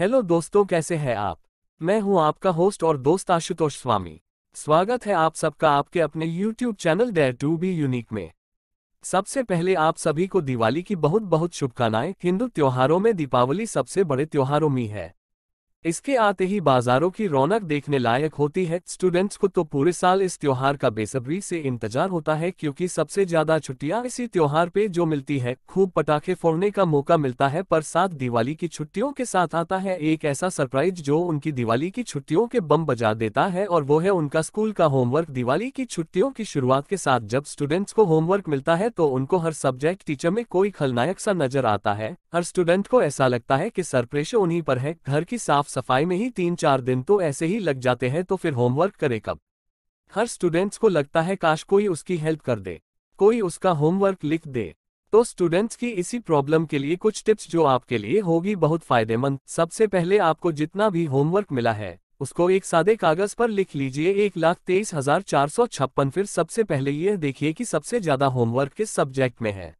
hello दोस्तों कैसे हैं आप मैं हूं आपका होस्ट और दोस्त आशुतोष स्वामी स्वागत है आप सबका आपके अपने YouTube channel dare to be unique में सबसे पहले आप सभी को दिवाली की बहुत बहुत शुभकामनाएं हिंदू त्योहारों में दीपावली सबसे बड़े त्योहारों में है इसके आते ही बाजारों की रौनक देखने लायक होती है स्टूडेंट्स को तो पूरे साल इस त्योहार का बेसब्री से इंतजार होता है क्योंकि सबसे ज्यादा छुट्टियां इसी त्योहार पे जो मिलती है खूब पटाखे फोड़ने का मौका मिलता है पर साथ दिवाली की छुट्टियों के साथ आता है एक ऐसा सरप्राइज जो उनकी दिवाली की छुट्टियों के बम बजा देता है और वो है उनका स्कूल का होमवर्क दिवाली की छुट्टियों की शुरुआत के साथ जब स्टूडेंट्स को होमवर्क मिलता है तो उनको हर सब्जेक्ट टीचर में कोई खलनायक सा नजर आता है हर स्टूडेंट को ऐसा लगता है की सरप्रेशर उन्हीं पर है घर की साफ सफाई में ही तीन चार दिन तो ऐसे ही लग जाते हैं तो फिर होमवर्क करे कब हर स्टूडेंट्स को लगता है काश कोई उसकी हेल्प कर दे कोई उसका होमवर्क लिख दे तो स्टूडेंट्स की इसी प्रॉब्लम के लिए कुछ टिप्स जो आपके लिए होगी बहुत फायदेमंद सबसे पहले आपको जितना भी होमवर्क मिला है उसको एक सादे कागज पर लिख लीजिए एक लाख तेईस हजार चार सौ छप्पन फिर सबसे पहले यह देखिए कि सबसे ज्यादा होमवर्क किस सब्जेक्ट में है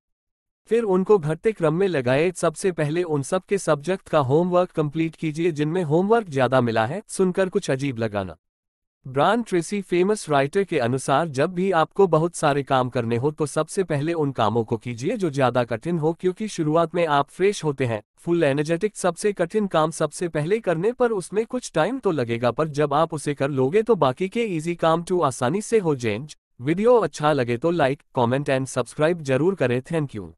फिर उनको घटते क्रम में लगाए सबसे पहले उन सब के सब्जेक्ट का होमवर्क कंप्लीट कीजिए जिनमें होमवर्क ज्यादा मिला है सुनकर कुछ अजीब लगाना ब्रांड ट्रेसी फेमस राइटर के अनुसार जब भी आपको बहुत सारे काम करने हो तो सबसे पहले उन कामों को कीजिए जो ज्यादा कठिन हो क्योंकि शुरुआत में आप फ्रेश होते हैं फुल एनर्जेटिक सबसे कठिन काम सबसे पहले करने पर उसमें कुछ टाइम तो लगेगा पर जब आप उसे कर लोगे तो बाकी के इजी काम टू आसानी से हो जेंज वीडियो अच्छा लगे तो लाइक कॉमेंट एंड सब्सक्राइब जरूर करें थैंक यू